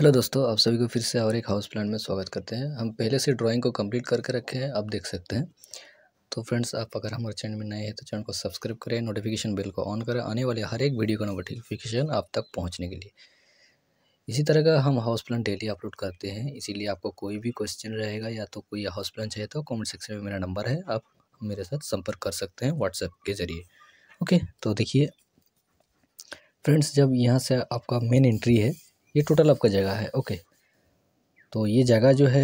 hello दोस्तों आप सभी को फिर से और एक हाउस प्लान में स्वागत करते हैं हम पहले से ड्राइंग को कंप्लीट करके रखे हैं आप देख सकते हैं तो फ्रेंड्स आप अगर हमारे चैनल में नए हैं तो चैनल को सब्सक्राइब करें नोटिफिकेशन बेल को ऑन करें आने वाले हर एक वीडियो का नोटिफिकेशन आप तक पहुँचने के लिए इसी तरह का हम हाउस प्लान डेली अपलोड करते हैं इसीलिए आपको कोई भी क्वेश्चन रहेगा या तो कोई हाउस प्लान चाहिए तो कॉमेंट सेक्शन में मेरा नंबर है आप मेरे साथ संपर्क कर सकते हैं व्हाट्सएप के ज़रिए ओके तो देखिए फ्रेंड्स जब यहाँ से आपका मेन एंट्री है ये टोटल आपका जगह है ओके तो ये जगह जो है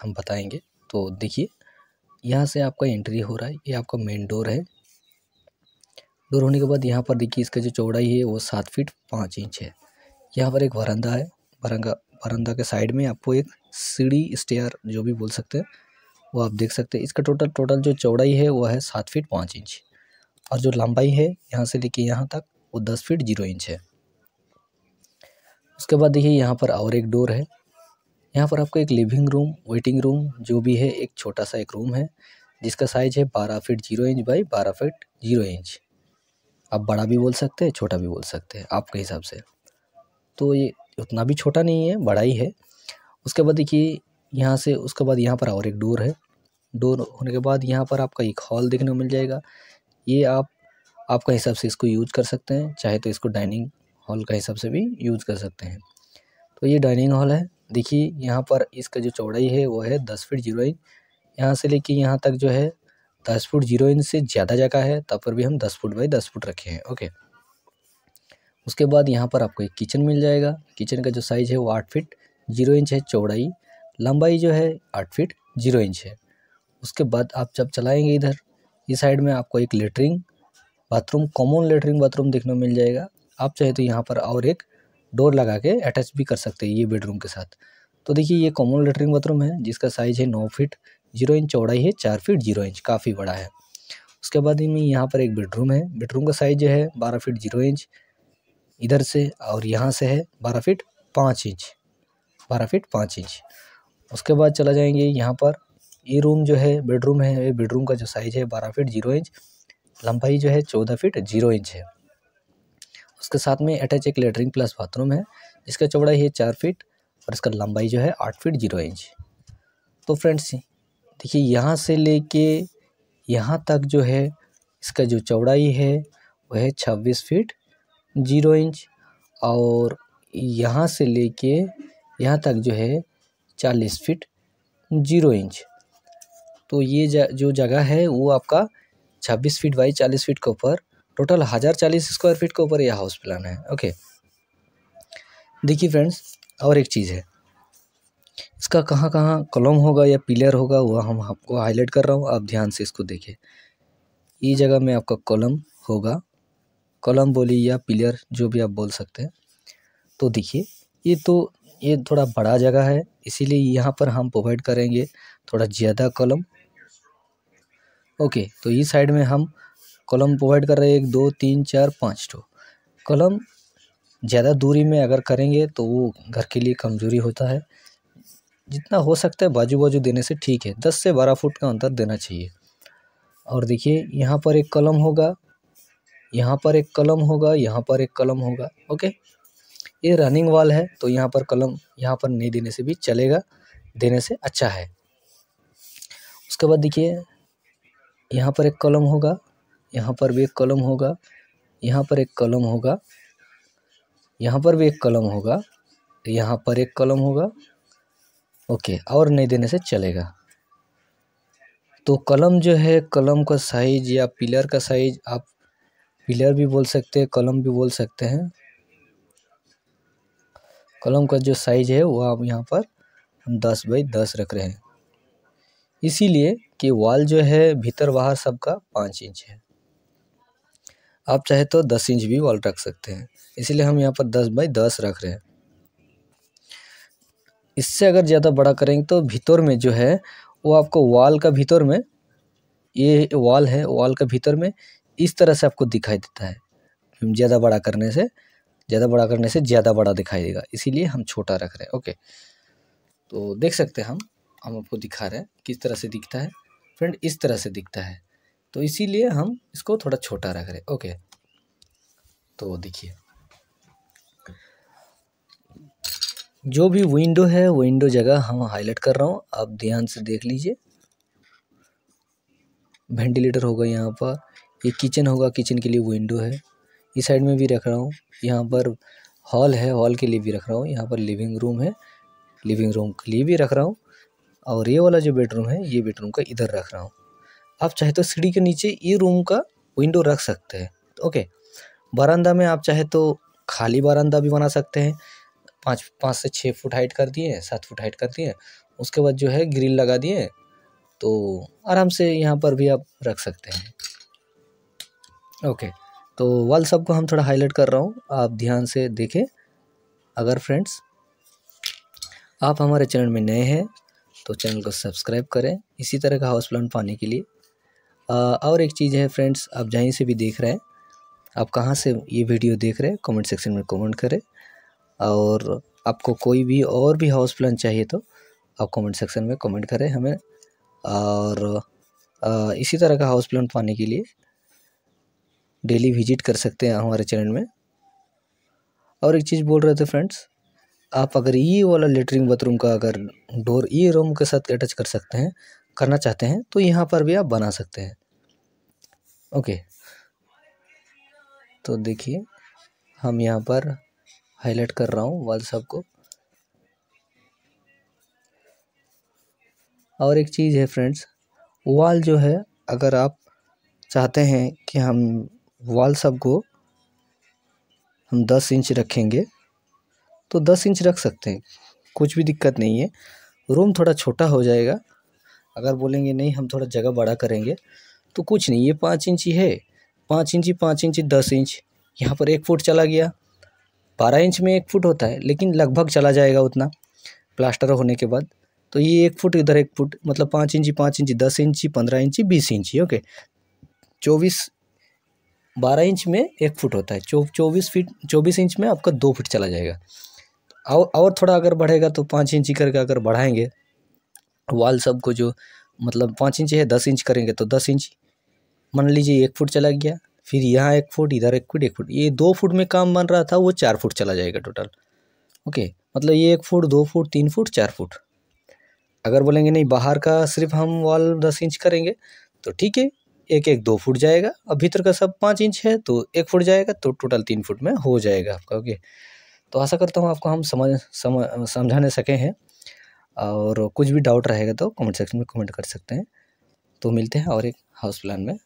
हम बताएंगे तो देखिए यहाँ से आपका एंट्री हो रहा है ये आपका मेन डोर है डोर होने के बाद यहाँ पर देखिए इसका जो चौड़ाई है वो सात फीट पाँच इंच है यहाँ पर एक वरंदा है वरंगा वरंदा के साइड में आपको एक सीढ़ी स्टेयर जो भी बोल सकते हैं वो आप देख सकते हैं इसका टोटल टोटल जो चौड़ाई है वो है सात फीट पाँच इंच और जो लंबाई है यहाँ से लेके यहाँ तक वो दस फीट जीरो इंच है उसके बाद देखिए यहाँ पर और एक डोर है यहाँ पर आपको एक लिविंग रूम वेटिंग रूम जो भी है एक छोटा सा एक रूम है जिसका साइज है बारह फिट जीरो इंच बाई बारह फिट जीरो इंच आप बड़ा भी बोल सकते हैं छोटा भी बोल सकते हैं आपके हिसाब से तो ये उतना भी छोटा नहीं है बड़ा ही है उसके बाद देखिए यहाँ से उसके बाद यहाँ पर और एक डोर है डोर होने के बाद यहाँ पर आपका एक हॉल देखने को मिल जाएगा ये आप आपका हिसाब से इसको यूज कर सकते हैं चाहे तो इसको डाइनिंग हॉल का हिसाब से भी यूज़ कर सकते हैं तो ये डाइनिंग हॉल है देखिए यहाँ पर इसका जो चौड़ाई है वो है दस फीट जीरो इंच यहाँ से लेके यहाँ तक जो है दस फुट जीरो इंच से ज़्यादा जगह है तब पर भी हम दस फुट बाई दस फुट रखे हैं ओके उसके बाद यहाँ पर आपको एक किचन मिल जाएगा किचन का जो साइज़ है वो आठ फिट जीरो इंच है चौड़ाई लंबाई जो है आठ फिट जीरो इंच है उसके बाद आप जब चलाएँगे इधर इस साइड में आपको एक latrine bathroom common latrine bathroom देखने को मिल जाएगा आप चाहे तो यहाँ पर और एक डोर लगा के अटैच भी कर सकते हैं ये बेडरूम के साथ तो देखिए ये कॉमन लेटरिन बाथरूम है जिसका साइज़ है नौ फीट जीरो इंच चौड़ाई है चार फीट जीरो इंच काफ़ी बड़ा है उसके बाद इनमें यहाँ पर एक बेडरूम है बेडरूम का साइज़ जो है बारह फीट जीरो इंच इधर से और यहाँ से है बारह फीट पाँच इंच बारह फीट पाँच इंच उसके बाद चला जाएंगे यहाँ पर ये रूम जो है बेडरूम है ये बेडरूम का जो साइज़ है बारह फीट जीरो इंच लंबाई जो है चौदह फीट जीरो इंच है उसके साथ में अटैच एक लेटरिन प्लस बाथरूम है इसका चौड़ाई है चार फीट और इसका लंबाई जो है आठ फीट जीरो इंच तो फ्रेंड्स देखिए यहाँ से लेके यहाँ तक जो है इसका जो चौड़ाई है वह है छब्बीस फीट जीरो इंच और यहाँ से लेके यहाँ तक जो है चालीस फीट जीरो इंच तो ये जो जगह है वो आपका छब्बीस फीट बाई चालीस फीट के ऊपर टोटल हज़ार चालीस स्क्वायर फीट के ऊपर यह हाउस प्लान है ओके देखिए फ्रेंड्स और एक चीज़ है इसका कहाँ कहाँ कलम होगा या पिलर होगा वह हम आपको हाईलाइट कर रहा हूँ आप ध्यान से इसको देखिए ये जगह में आपका कॉलम होगा कॉलम बोली या पिलर जो भी आप बोल सकते हैं तो देखिए ये तो ये थोड़ा बड़ा जगह है इसीलिए यहाँ पर हम प्रोवाइड करेंगे थोड़ा ज़्यादा कॉलम ओके तो इस साइड में हम कॉलम प्रोवाइड कर रहे हैं एक दो तीन चार पाँच टो कॉलम ज़्यादा दूरी में अगर करेंगे तो वो घर के लिए कमज़ोरी होता है जितना हो सकता है बाजू बाजू देने से ठीक है दस से बारह फुट का अंतर देना चाहिए और देखिए यहाँ पर एक कलम होगा यहाँ पर एक कलम होगा यहाँ पर एक कलम होगा ओके ये रनिंग वाल है तो यहाँ पर कलम यहाँ पर नहीं देने से भी चलेगा देने से अच्छा है उसके बाद देखिए यहाँ पर एक कलम होगा यहाँ पर भी एक कलम होगा यहाँ पर एक कलम होगा यहाँ पर भी एक कलम होगा यहाँ पर एक कलम होगा ओके और नहीं देने से चलेगा तो कलम जो है कलम का साइज या पिलर का साइज आप पिलर भी बोल सकते हैं कलम भी बोल सकते हैं कलम का जो साइज है वो आप यहाँ पर हम दस बाई दस रख रहे हैं इसीलिए कि वॉल जो है भीतर बाहर सबका पाँच इंच है आप चाहे तो दस इंच भी वॉल रख सकते हैं इसीलिए हम यहाँ पर दस बाई दस रख रहे हैं इससे अगर ज़्यादा बड़ा करेंगे तो भीतर में जो है वो आपको वॉल का भीतर में ये वॉल है वॉल का भीतर में इस तरह से आपको दिखाई देता है ज़्यादा बड़ा करने से ज़्यादा बड़ा करने से ज़्यादा बड़ा दिखाई देगा इसीलिए हम छोटा रख रहे हैं ओके तो देख सकते हैं हम हम आपको दिखा रहे हैं किस तरह से दिखता है फ्रेंड इस तरह से दिखता है तो इसीलिए हम इसको थोड़ा छोटा रख रहे ओके तो देखिए जो भी विंडो है विंडो जगह हम हाईलाइट कर रहा हूँ आप ध्यान से देख लीजिए वेंटिलेटर होगा यहाँ पर ये किचन होगा किचन के लिए विंडो है इस साइड में भी रख रहा हूँ यहाँ पर हॉल है हॉल के लिए भी रख रहा हूँ यहाँ पर लिविंग रूम है लिविंग रूम के लिए भी रख रहा हूँ और ये वाला जो बेडरूम है ये बेडरूम का इधर रख रहा हूँ आप चाहे तो सीढ़ी के नीचे ये रूम का विंडो रख सकते हैं ओके बरामदा में आप चाहे तो खाली बरामदा भी बना सकते हैं पाँच पाँच से छः फुट हाइट कर दिए सात फुट हाइट कर दिए उसके बाद जो है ग्रिल लगा दिए तो आराम से यहाँ पर भी आप रख सकते हैं ओके तो वाल सब को हम थोड़ा हाईलाइट कर रहा हूँ आप ध्यान से देखें अगर फ्रेंड्स आप हमारे चैनल में नए हैं तो चैनल को सब्सक्राइब करें इसी तरह का हाउस प्लान पाने के लिए और एक चीज़ है फ्रेंड्स आप जहीं से भी देख रहे हैं आप कहाँ से ये वीडियो देख रहे हैं कमेंट सेक्शन में कमेंट करें और आपको कोई भी और भी हाउस प्लान चाहिए तो आप कमेंट सेक्शन में कमेंट करें हमें और इसी तरह का हाउस प्लान पाने के लिए डेली विजिट कर सकते हैं हमारे चैनल में और एक चीज़ बोल रहे थे फ्रेंड्स आप अगर ये वाला लेटरिन बाथरूम का अगर डोर ये रूम के साथ अटैच कर सकते हैं करना चाहते हैं तो यहाँ पर भी आप बना सकते हैं ओके तो देखिए हम यहाँ पर हाईलाइट कर रहा हूँ वाल साहब को और एक चीज़ है फ्रेंड्स वाल जो है अगर आप चाहते हैं कि हम वाल सब को हम दस इंच रखेंगे तो दस इंच रख सकते हैं कुछ भी दिक्कत नहीं है रूम थोड़ा छोटा हो जाएगा अगर बोलेंगे नहीं हम थोड़ा जगह बड़ा करेंगे तो कुछ नहीं ये पाँच इंची है पाँच इंची पाँच इंची दस इंच यहाँ पर एक फुट चला गया बारह इंच में एक फुट होता है लेकिन लगभग चला जाएगा उतना प्लास्टर होने के बाद तो ये एक फुट इधर एक फुट मतलब पाँच इंची पाँच इंची दस इंची पंद्रह इंची बीस इंची ओके चौबीस बारह इंच में एक फुट होता है चौबीस फीट चौबीस इंच में आपका दो फुट चला जाएगा और और थोड़ा अगर बढ़ेगा तो पाँच इंची करके अगर बढ़ाएंगे वाल सब को जो मतलब पाँच इंच है दस इंच करेंगे तो दस इंच मान लीजिए एक फुट चला गया फिर यहाँ एक फुट इधर एक फुट एक फुट ये दो फुट में काम बन रहा था वो चार फुट चला जाएगा टोटल ओके मतलब ये एक फुट दो फुट तीन फुट चार फुट अगर बोलेंगे नहीं बाहर का सिर्फ हम वॉल दस इंच करेंगे तो ठीक है एक एक दो फुट जाएगा और भीतर का सब पाँच इंच है तो एक फुट जाएगा तो टोटल तीन फुट में हो जाएगा आपका ओके तो आशा करता हूँ आपको हम समझ समझ समझाने सके हैं और कुछ भी डाउट रहेगा तो कमेंट सेक्शन में कमेंट कर सकते हैं तो मिलते हैं और एक हाउस प्लान में